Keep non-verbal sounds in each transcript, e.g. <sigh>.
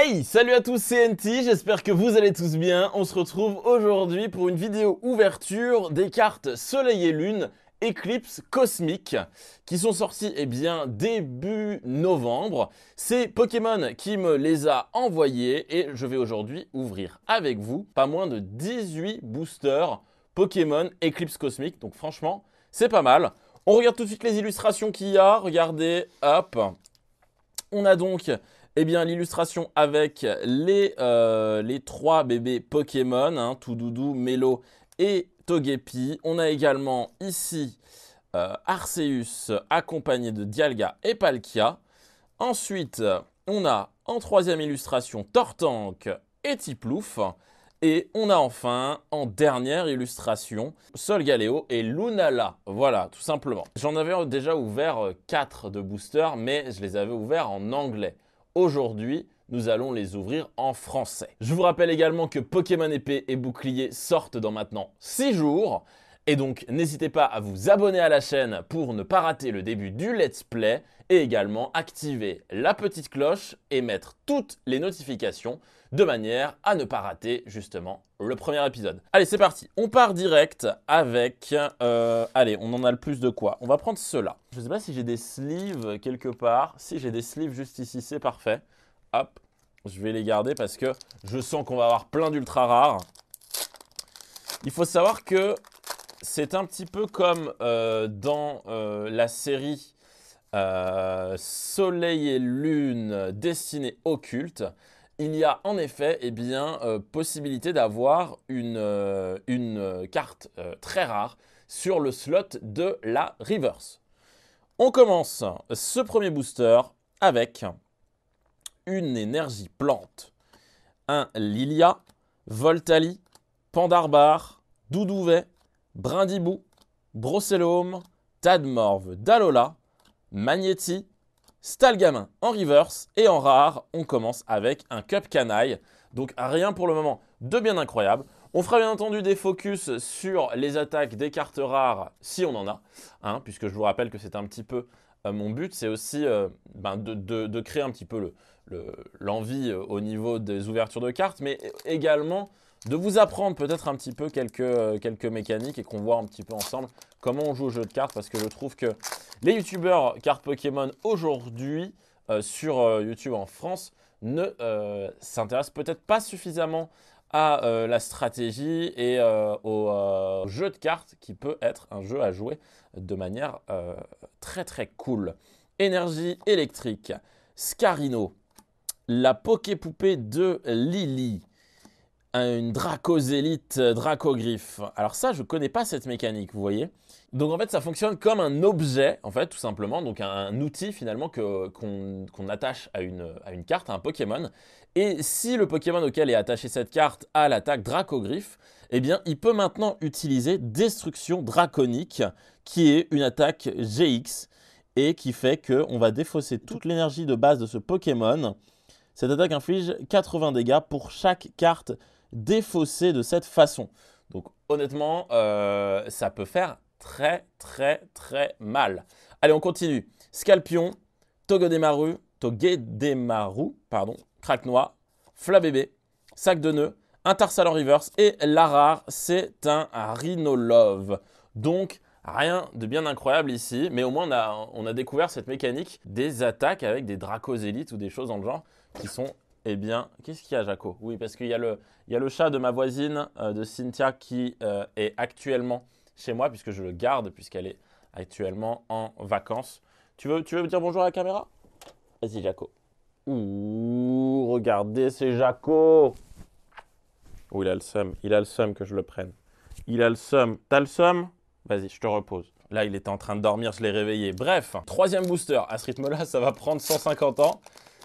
Hey, salut à tous, c'est NT, j'espère que vous allez tous bien. On se retrouve aujourd'hui pour une vidéo ouverture des cartes Soleil et Lune Eclipse Cosmique qui sont sortis eh bien début novembre. C'est Pokémon qui me les a envoyés et je vais aujourd'hui ouvrir avec vous pas moins de 18 boosters Pokémon Eclipse Cosmique. Donc franchement, c'est pas mal. On regarde tout de suite les illustrations qu'il y a. Regardez, hop. On a donc eh bien, l'illustration avec euh, les, trois bébés Pokémon, hein, Toudoudou, Melo et Togepi. On a également ici euh, Arceus accompagné de Dialga et Palkia. Ensuite, on a en troisième illustration Tortank et Tiplouf. Et on a enfin, en dernière illustration, Solgaleo et Lunala. Voilà, tout simplement. J'en avais déjà ouvert 4 euh, de boosters, mais je les avais ouverts en anglais. Aujourd'hui, nous allons les ouvrir en français. Je vous rappelle également que Pokémon épée et bouclier sortent dans maintenant 6 jours. Et donc n'hésitez pas à vous abonner à la chaîne pour ne pas rater le début du let's play et également activer la petite cloche et mettre toutes les notifications de manière à ne pas rater justement le premier épisode. Allez, c'est parti. On part direct avec... Euh, allez, on en a le plus de quoi. On va prendre cela. Je ne sais pas si j'ai des sleeves quelque part. Si j'ai des sleeves juste ici, c'est parfait. Hop, je vais les garder parce que je sens qu'on va avoir plein d'ultra rares. Il faut savoir que c'est un petit peu comme euh, dans euh, la série Soleil et Lune destinée occulte il y a en effet et eh bien, euh, possibilité d'avoir une, euh, une, euh, carte très rare sur le slot de la reverse. On commence ce premier booster avec une énergie plante. Un Lilia, Voltali, Pandarbar, Doudouvet, Brindibou, Brosselome, Tadmorve, Dalola, Magneti, gamin en reverse et en rare, on commence avec un cup canaille. Donc rien pour le moment de bien incroyable. On fera bien entendu des focus sur les attaques des cartes rares si on en a, hein, puisque je vous rappelle que c'est un petit peu euh, mon but, c'est aussi euh, ben, de, créer un petit peu l'envie euh, au niveau des ouvertures de cartes, mais également de vous apprendre peut-être un petit peu quelques, euh, quelques mécaniques et qu'on voit un petit peu ensemble comment on joue au jeu de cartes parce que je trouve que les youtubeurs cartes Pokémon aujourd'hui euh, sur euh, YouTube en France ne s'intéressent peut-être pas suffisamment à la stratégie et au jeu de cartes qui peut être un jeu à jouer de manière très très cool. Énergie électrique, Scarino, la Poké-Poupée de Lily, une Dracozélite euh, Dracogriffe. Alors ça, je ne connais pas cette mécanique, vous voyez. Donc en fait, ça fonctionne comme un objet, en fait, tout simplement, donc un, outil finalement qu'on attache à une, une carte, à un Pokémon. Et si le Pokémon auquel est attachée cette carte a l'attaque Dracogriffe, eh bien, il peut maintenant utiliser Destruction Draconique, qui est une attaque GX, et qui fait qu'on va défausser toute l'énergie de base de ce Pokémon. Cette attaque inflige 80 dégâts pour chaque carte défausser de cette façon. Donc honnêtement, euh, ça peut faire très très très mal. Allez, on continue. Scalpion, Togedemaru, Togedemaru, pardon, fla Flabébé, Sac de nœuds, en Reverse et Larar, c'est un Rhinolove. Donc, Rien de bien incroyable ici, mais au moins on a, on a découvert cette mécanique des attaques avec des dracos élites ou des choses dans le genre qui sont eh bien, qu'est-ce qu'il y a, Jaco Oui, parce qu'il y, a le, il y a le chat de ma voisine, euh, de Cynthia, qui euh, est actuellement chez moi, puisque je le garde, puisqu'elle est actuellement en vacances. Tu veux, tu veux me dire bonjour à la caméra Vas-y, Jaco. Ouh, regardez, c'est Jaco Oh, il a le seum. Il a le seum que je le prenne. Il a le seum. T'as le seum Vas-y, je te repose. Là, il était en train de dormir, je l'ai réveillé. Bref, troisième booster. À ce rythme-là, ça va prendre 150 ans.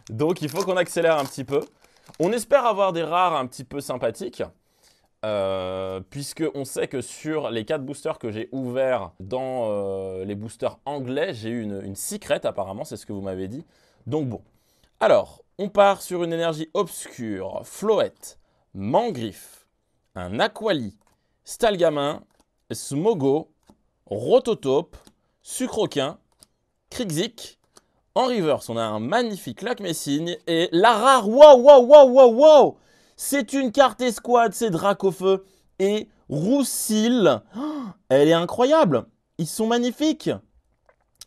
Donc il faut qu'on accélère un petit peu. On espère avoir des rares un petit peu sympathiques. puisqu'on euh, puisque on sait que sur les 4 boosters que j'ai ouverts dans euh, les boosters anglais, j'ai eu une, une apparemment, c'est ce que vous m'avez dit. Donc bon. Alors, on part sur une énergie obscure, Floette, Mangriffe, un Aquali, Stalgamin, Smogo, Rototope, Sucroquin, Krixik, en reverse, on a un magnifique lac messigne et la rare, Wow, wow, wow, wow, wow C'est une carte escouade, c'est Dracofeu et Roussil. <gasps> elle est incroyable Ils sont magnifiques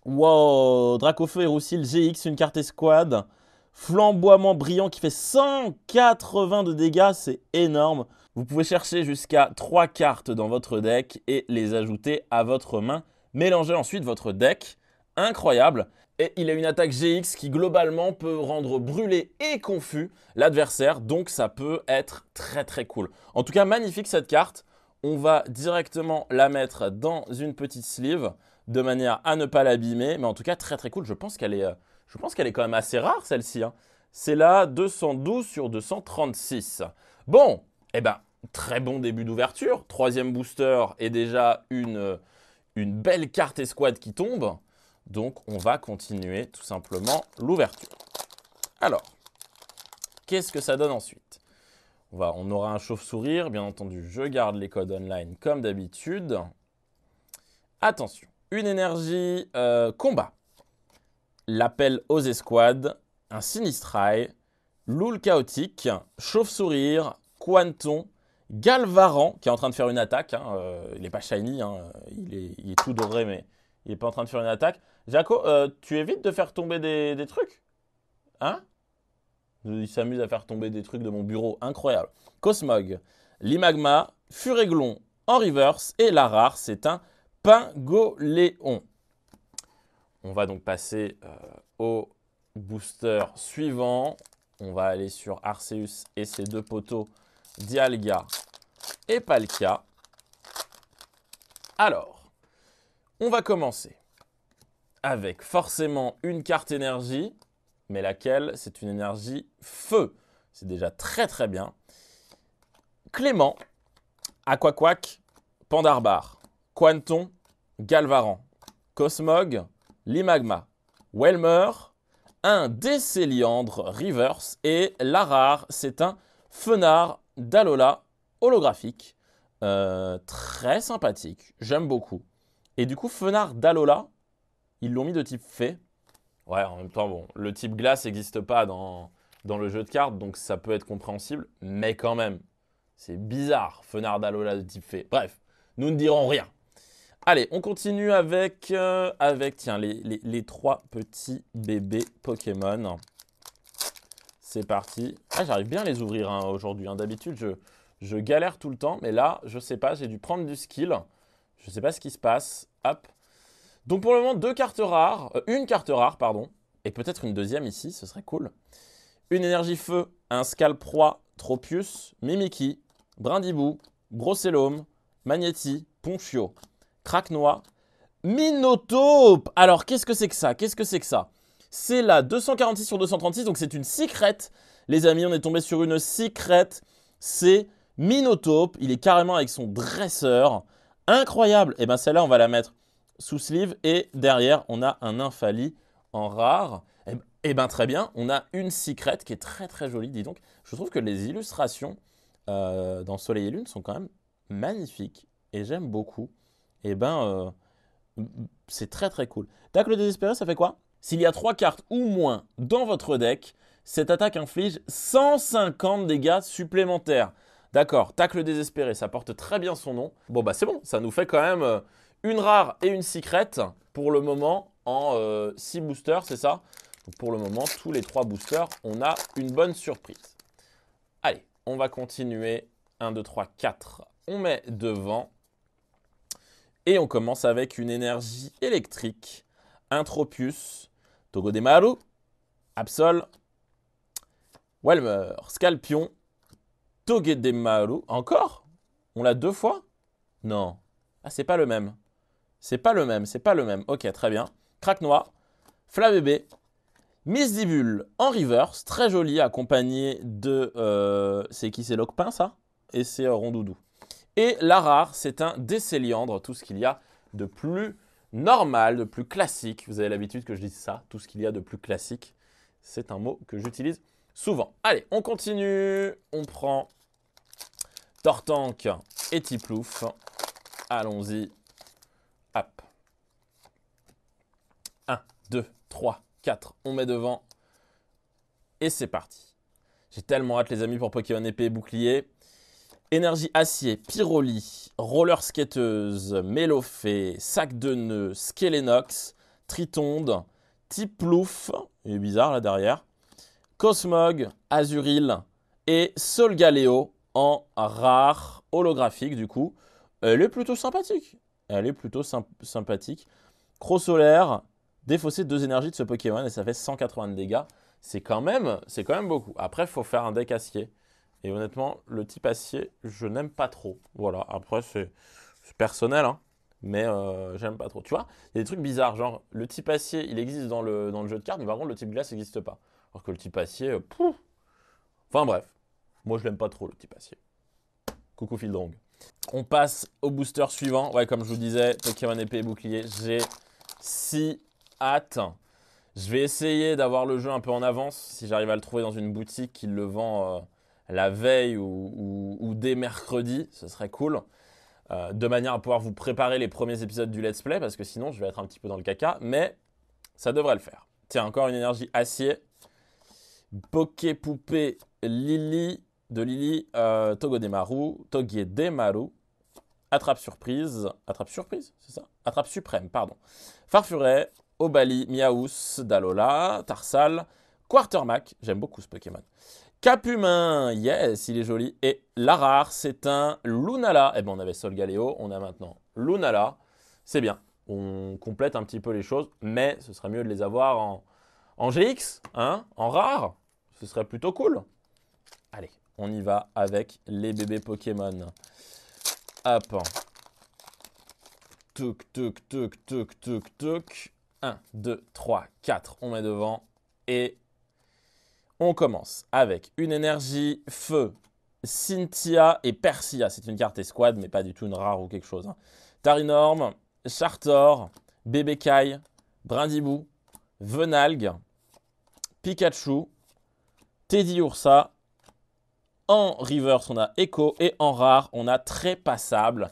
Wow Dracofeu et Roussil GX, une carte escouade. Flamboiement brillant qui fait 180 de dégâts, c'est énorme. Vous pouvez chercher jusqu'à 3 cartes dans votre deck et les ajouter à votre main. Mélangez ensuite votre deck. Incroyable et il a une attaque GX qui globalement peut rendre brûlé et confus l'adversaire, donc ça peut être très très cool. En tout cas, magnifique cette carte. On va directement la mettre dans une petite sleeve de manière à ne pas l'abîmer, mais en tout cas très très cool. Je pense qu'elle est, euh, je pense qu'elle est quand même assez rare celle-ci. Hein. C'est la 212 sur 236. Bon, eh ben très bon début d'ouverture. Troisième booster et déjà une euh, belle carte escouade qui tombe. Donc, on va continuer tout simplement l'ouverture. Alors, qu'est-ce que ça donne ensuite on, aura un chauve-sourire, bien entendu, je garde les codes online comme d'habitude. Attention, une énergie euh, combat, l'appel aux escouades, un sinistrail, Loul chaotique, chauve-sourire, Quanton, Galvaran qui est en train de faire une attaque. Hein, euh, il n'est pas shiny, hein, il, est, il, est, tout doré, mais il n'est pas en train de faire une attaque. Jaco, euh, tu évites de faire tomber des, trucs Hein Il s'amuse à faire tomber des trucs de mon bureau. Incroyable. Cosmog, Limagma, Furéglon en reverse et la rare, c'est un Pingoléon. On va donc passer euh, au booster suivant. On va aller sur Arceus et ses deux poteaux, Dialga et Palkia. Alors, on va commencer avec forcément une carte énergie, mais laquelle c'est une énergie feu. C'est déjà très très bien. Clément, Aquaquac, Pandarbar, Quanton, Galvaran, Cosmog, Limagma, Welmer, un Décéliandre Reverse et rare, c'est un Fenard d'Alola holographique. Euh, très sympathique, j'aime beaucoup. Et du coup, Fenard Dalola, ils l'ont mis de type fée. Ouais, en même temps, bon, le type glace n'existe pas dans, dans le jeu de cartes, donc ça peut être compréhensible, mais quand même, c'est bizarre, Fenard Dalola de type fée. Bref, nous ne dirons rien. Allez, on continue avec, euh, avec tiens, les, les, trois petits bébés Pokémon. C'est parti. Ah, j'arrive bien à les ouvrir hein, aujourd'hui. Hein. D'habitude, je, je galère tout le temps, mais là, je sais pas, j'ai dû prendre du skill. Je ne sais pas ce qui se passe. Hop. Donc pour le moment, deux cartes rares. Euh, une carte rare, pardon. Et peut-être une deuxième ici, ce serait cool. Une énergie feu, un Scalp Tropius, Mimiki, Brindibou, Brocellome, Magnéti, Ponchio, Craquenois, Minotope. Alors qu'est-ce que c'est que ça Qu'est-ce que c'est que ça C'est la 246 sur 236, donc c'est une secrète. Les amis, on est tombé sur une secrète. C'est Minotope. Il est carrément avec son dresseur incroyable. Et eh bien celle-là, on va la mettre sous sleeve et derrière, on a un infali en rare. Et eh, eh bien très bien, on a une secrète qui est très très jolie, dis donc. Je trouve que les illustrations euh, dans Soleil et Lune sont quand même magnifiques et j'aime beaucoup. Et ben euh, c'est très très cool. le désespéré, ça fait quoi S'il y a trois cartes ou moins dans votre deck, cette attaque inflige 150 dégâts supplémentaires. D'accord, tacle désespéré, ça porte très bien son nom. Bon bah c'est bon, ça nous fait quand même euh, une rare et une secrète pour le moment en euh, six boosters, c'est ça Pour le moment, tous les trois boosters, on a une bonne surprise. Allez, on va continuer. 1, 2, 3, 4. On met devant. Et on commence avec une énergie électrique. Intropius, Togodemaru, Absol, Welmer, Scalpion, Togedemaru. Encore On l'a deux fois Non. Ah, c'est pas le même. C'est pas le même, c'est pas le même. Ok, très bien. craque noir. Flabébé. Miss en reverse. Très joli, accompagné de. Euh, c'est qui C'est Locpin, ça Et c'est euh, Rondoudou. Et la rare, c'est un décéliandre. Tout ce qu'il y a de plus normal, de plus classique. Vous avez l'habitude que je dise ça. Tout ce qu'il y a de plus classique. C'est un mot que j'utilise souvent. Allez, on continue. On prend Tortank et Tiplouf. Allons-y. Hop. 1, 2, 3, 4. On met devant. Et c'est parti. J'ai tellement hâte, les amis, pour Pokémon épée et bouclier. Énergie acier, Pyroli, Roller Skateuse, Mélophée, Sac de Nœuds, Skelenox, Tritonde, Tiplouf, il est bizarre là derrière, Cosmog, Azuril et Solgaleo en rare holographique du coup. Elle est plutôt sympathique. Elle est plutôt sympathique. Croc solaire, défausser deux énergies de ce Pokémon et ça fait 180 de dégâts. C'est quand même, c'est quand même beaucoup. Après, faut faire un deck acier. Et honnêtement, le type acier, je n'aime pas trop. Voilà. Après, c'est personnel, hein. mais euh, j'aime pas trop. Tu vois, il y a des trucs bizarres, genre le type acier, il existe dans le, dans le jeu de cartes, mais par contre, le type glace n'existe pas. Alors que le type acier, euh, pouf. Enfin bref, moi, je l'aime pas trop, le petit acier. Coucou Fildrong. On passe au booster suivant. Ouais, comme je vous disais, Pokémon épée et bouclier, j'ai si hâte. Je vais essayer d'avoir le jeu un peu en avance. Si j'arrive à le trouver dans une boutique qui le vend euh, la veille ou, dès mercredi, ce serait cool. Euh, de manière à pouvoir vous préparer les premiers épisodes du let's play, parce que sinon je vais être un petit peu dans le caca, mais ça devrait le faire. Tiens, encore une énergie acier. Poké Poupée Lily de Lily euh, Togodemaru, Togedemaru, Attrape Surprise, Attrape Surprise, c'est ça Attrape Suprême, pardon. Farfuret, Obali, Miaous, Dalola, Tarsal, Quartermac, j'aime beaucoup ce Pokémon. Capumain, yes, il est joli. Et la rare, c'est un Lunala. Eh ben, on avait Solgaleo, on a maintenant Lunala. C'est bien. On complète un petit peu les choses, mais ce serait mieux de les avoir en, en GX, hein, en rare. Ce serait plutôt cool. Allez, on y va avec les bébés Pokémon. Hop. Touk, touk, touk, touk, touk, touk. 1, 2, 3, 4. On met devant. Et on commence avec une énergie feu. Cynthia et Persia. C'est une carte escouade, mais pas du tout une rare ou quelque chose. Hein. Tarinorm, Chartor, Kai, Brindibou, Venalgue, Pikachu, Teddy Ursa en reverse, on a écho et en rare, on a très passable.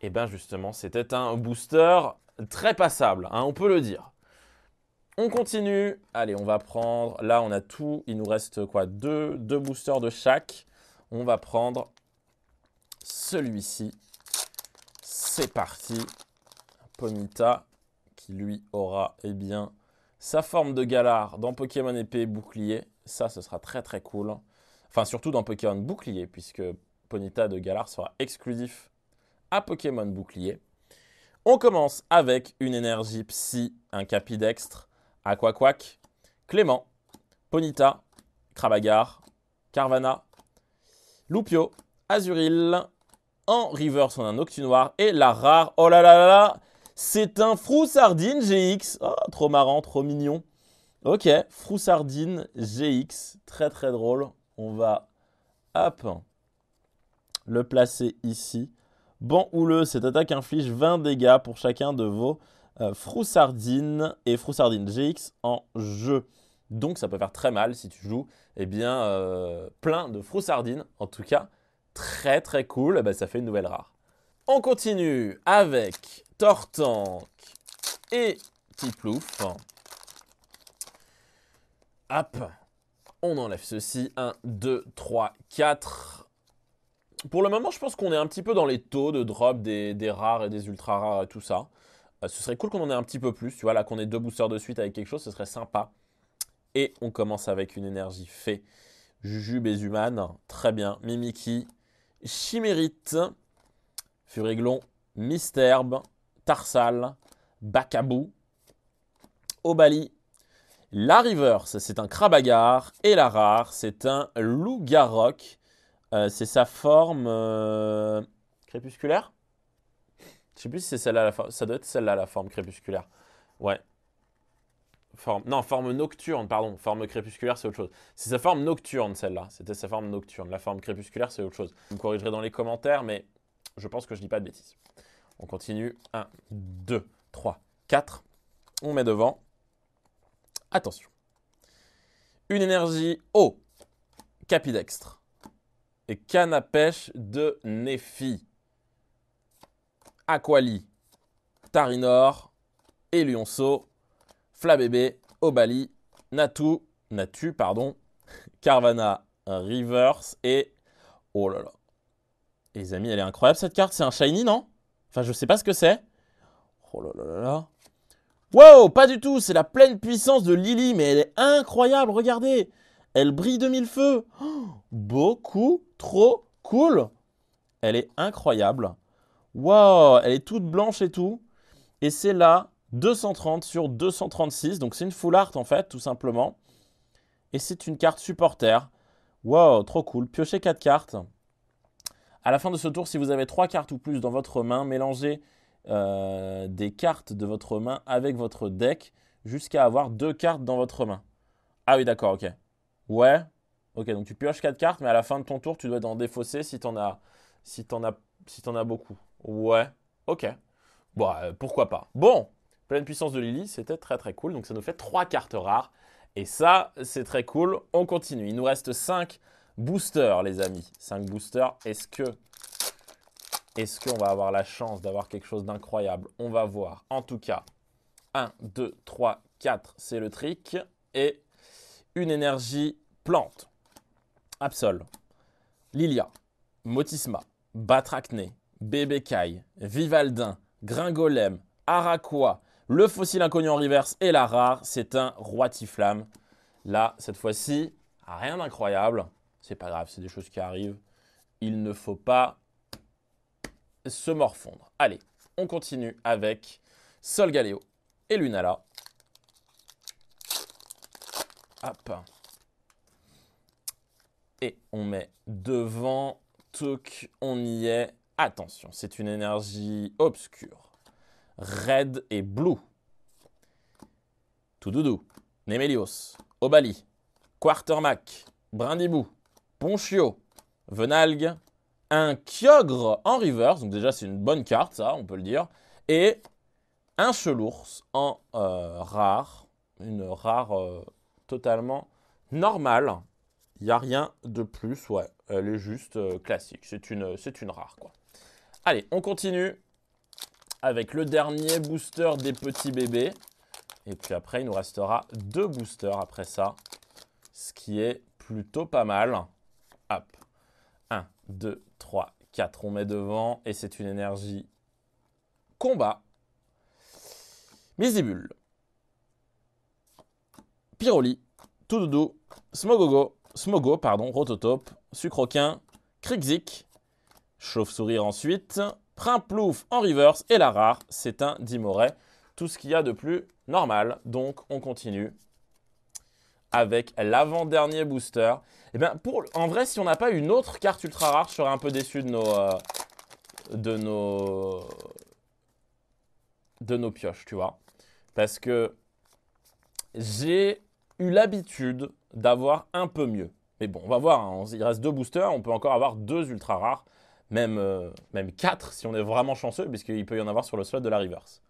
Et eh bien justement, c'était un booster très passable, hein, on peut le dire. On continue. Allez, on va prendre. Là, on a tout. Il nous reste quoi deux, deux boosters de chaque. On va prendre celui-ci. C'est parti. Pomita qui lui aura eh bien sa forme de galard dans Pokémon épée bouclier. Ça, ce sera très très cool. Enfin, surtout dans Pokémon Bouclier, puisque Ponita de Galar sera exclusif à Pokémon Bouclier. On commence avec une énergie psy, un capidextre, Aquaquac, Clément, Ponita, Crabagar, Carvana, Lupio, Azuril, en reverse on a un noir et la rare, oh là là là là, c'est un Froussardine GX, oh, trop marrant, trop mignon. Ok, Froussardine GX, très très drôle, on va hop, le placer ici. Bon houleux, cette attaque inflige 20 dégâts pour chacun de vos euh, Froussardines et Froussardines GX en jeu. Donc ça peut faire très mal si tu joues eh bien, euh, plein de Froussardines. En tout cas, très très cool, eh ben, ça fait une nouvelle rare. On continue avec Tortank et Tiplouf. Hop, on enlève ceci. 1, 2, 3, 4. Pour le moment, je pense qu'on est un petit peu dans les taux de drop des, rares et des ultra rares et tout ça. Euh, ce serait cool qu'on en ait un petit peu plus. Tu vois, là, qu'on ait deux boosters de suite avec quelque chose, ce serait sympa. Et on commence avec une énergie fée. Juju Bézuman, très bien. Mimiki, Chimérite, Furiglon, Misterbe, Tarsal, Bacabou. Obali, la reverse, c'est un crabagar. Et la rare, c'est un loup euh, c'est sa forme euh, crépusculaire Je sais plus si c'est celle-là la forme. Ça doit être celle-là la forme crépusculaire. Ouais. Forme... Non, forme nocturne, pardon. Forme crépusculaire, c'est autre chose. C'est sa forme nocturne, celle-là. C'était sa forme nocturne. La forme crépusculaire, c'est autre chose. Vous me corrigerez dans les commentaires, mais je pense que je dis pas de bêtises. On continue. 1, 2, 3, 4. On met devant. Attention. Une énergie O, capidextre. Et canne à pêche de Nefi. Aquali, Tarinor, Elionceau, Flabébé, Obali, Natu, Natu, pardon, Carvana, Rivers et... Oh là là. les amis, elle est incroyable cette carte. C'est un shiny, non Enfin, je sais pas ce que c'est. Oh là là là là. Wow, pas du tout, c'est la pleine puissance de Lily, mais elle est incroyable, regardez Elle brille de mille feux oh, Beaucoup trop cool Elle est incroyable. Wow, elle est toute blanche et tout. Et c'est là, 230 sur 236, donc c'est une full art en fait, tout simplement. Et c'est une carte supporter. Wow, trop cool. Piochez 4 cartes. À la fin de ce tour, si vous avez 3 cartes ou plus dans votre main, mélangez euh, des cartes de votre main avec votre deck jusqu'à avoir deux cartes dans votre main. Ah oui, d'accord, ok. Ouais. Ok, donc tu pioches quatre cartes, mais à la fin de ton tour, tu dois t'en défausser si t'en as, si en as, si en as beaucoup. Ouais. Ok. Bon, euh, pourquoi pas. Bon, pleine puissance de Lily, c'était très très cool. Donc ça nous fait trois cartes rares. Et ça, c'est très cool. On continue. Il nous reste 5 boosters, les amis. 5 boosters. Est-ce que est-ce qu'on va avoir la chance d'avoir quelque chose d'incroyable On va voir. En tout cas, 1, 2, 3, 4, c'est le trick. Et une énergie plante. Absol, Lilia, Motisma, Batracné, Bébécaille, Vivaldin, Gringolem, Araqua, le fossile inconnu en reverse et la rare. C'est un roi Tiflam. Là, cette fois-ci, rien d'incroyable. C'est pas grave, c'est des choses qui arrivent. Il ne faut pas se morfondre. Allez, on continue avec Sol galéo et Lunala. Hop. Et on met devant. Toc, on y est. Attention, c'est une énergie obscure. Red et blue. Toudoudou, Nemelios, Obali, Quartermac, Brindibou, Ponchio, Venalgue, un Kyogre en reverse, donc déjà c'est une bonne carte, ça, on peut le dire, et un Chelours en euh, rare, une rare euh, totalement normale. Il n'y a rien de plus, ouais, elle est juste euh, classique, c'est une, une rare, quoi. Allez, on continue avec le dernier booster des petits bébés. Et puis après, il nous restera deux boosters après ça, ce qui est plutôt pas mal. Hop, 2, 3, 4. On met devant et c'est une énergie combat. Mizibul, Piroli. Toudoudou. Smogogo. Smogo, pardon. Rototope. Sucroquin. Krikzik. Chauve-souris ensuite. Primplouf en reverse. Et la rare, c'est un Dimoret. Tout ce qu'il y a de plus normal. Donc, on continue avec l'avant-dernier booster. Eh bien, pour, en vrai, si on n'a pas une autre carte ultra rare, je serais un peu déçu de nos... Euh, de nos... De nos pioches, tu vois. Parce que j'ai eu l'habitude d'avoir un peu mieux. Mais bon, on va voir. Hein. Il reste deux boosters. On peut encore avoir deux ultra rares. Même, euh, même quatre si on est vraiment chanceux, puisqu'il peut y en avoir sur le slot de la reverse.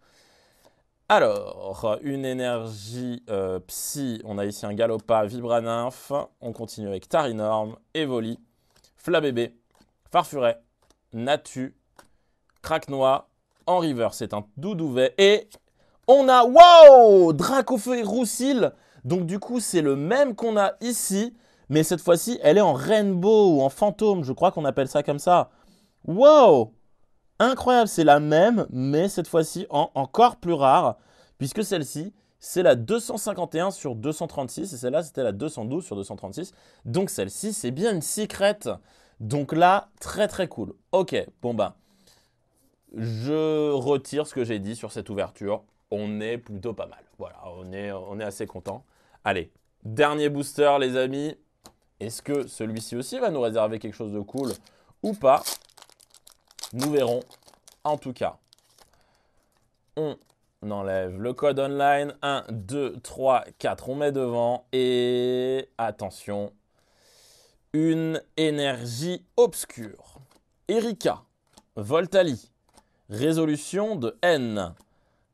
Alors, une énergie euh, psy, on a ici un Galopa, Vibraninf, on continue avec Tarinorm, Evoli, Flabébé, Farfuret, Natu, Craquenois, en river, c'est un Doudouvet, et on a, wow, Dracofeu et Roussil, donc du coup c'est le même qu'on a ici, mais cette fois-ci elle est en Rainbow ou en Fantôme, je crois qu'on appelle ça comme ça. Wow incroyable, c'est la même, mais cette fois-ci en encore plus rare, puisque celle-ci, c'est la 251 sur 236, et celle-là, c'était la 212 sur 236. Donc celle-ci, c'est bien une secrète. Donc là, très très cool. Ok, bon ben, je retire ce que j'ai dit sur cette ouverture. On est plutôt pas mal. Voilà, on est, on est assez content. Allez, dernier booster, les amis. Est-ce que celui-ci aussi va nous réserver quelque chose de cool ou pas nous verrons. En tout cas, on enlève le code online. 1, 2, 3, 4. On met devant. Et attention, une énergie obscure. Erika, Voltali, résolution de N,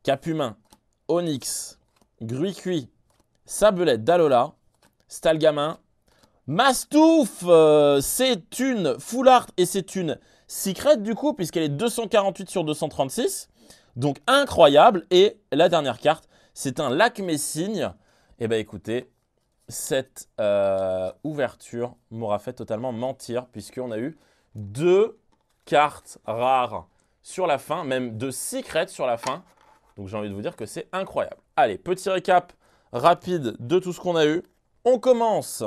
Capumin, Onyx, Gruicui, Sabelette d'Alola, Stalgamin, Mastouf, euh, c'est une foulard et c'est une Secret du coup, puisqu'elle est 248 sur 236. Donc incroyable. Et la dernière carte, c'est un lac Messigne. Eh bien écoutez, cette euh, ouverture m'aura fait totalement mentir, puisqu'on a eu deux cartes rares sur la fin, même deux secrets sur la fin. Donc j'ai envie de vous dire que c'est incroyable. Allez, petit récap rapide de tout ce qu'on a eu. On commence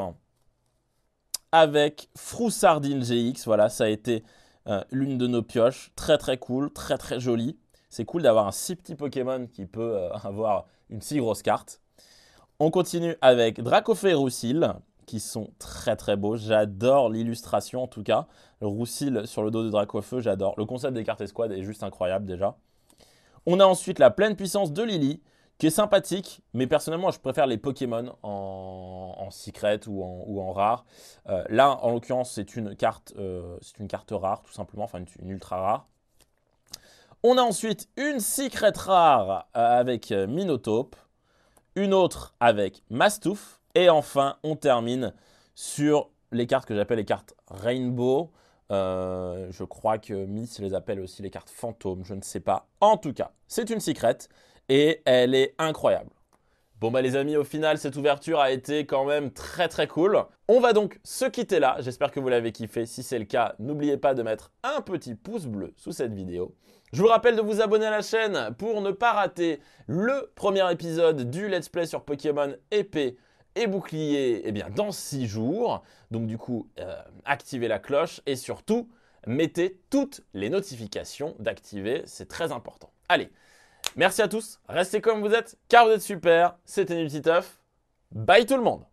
avec Froussardine GX. Voilà, ça a été euh, l'une de nos pioches. Très très cool, très très jolie. C'est cool d'avoir un si petit Pokémon qui peut euh, <laughs> avoir une si grosse carte. On continue avec Dracofeu et Roussil, qui sont très très beaux. J'adore l'illustration en tout cas. Le Roussil sur le dos de Dracofeu, j'adore. Le concept des cartes Squad est juste incroyable déjà. On a ensuite la pleine puissance de Lily, qui est sympathique, mais personnellement, je préfère les Pokémon en, secret ou en, rare. Euh, là, en l'occurrence, c'est une carte, euh, une carte rare, tout simplement, enfin une, ultra rare. On a ensuite une secret rare euh, avec Minotope, une autre avec Mastouf, et enfin, on termine sur les cartes que j'appelle les cartes Rainbow. je crois que Miss les appelle aussi les cartes fantômes, je ne sais pas. En tout cas, c'est une secret et elle est incroyable. Bon bah les amis, au final, cette ouverture a été quand même très très cool. On va donc se quitter là. J'espère que vous l'avez kiffé. Si c'est le cas, n'oubliez pas de mettre un petit pouce bleu sous cette vidéo. Je vous rappelle de vous abonner à la chaîne pour ne pas rater le premier épisode du Let's Play sur Pokémon épée et bouclier eh bien, dans 6 jours. Donc du coup, euh, activez la cloche et surtout, mettez toutes les notifications d'activer. C'est très important. Allez Merci à tous, restez comme vous êtes car vous êtes super. C'était Tough. Bye tout le monde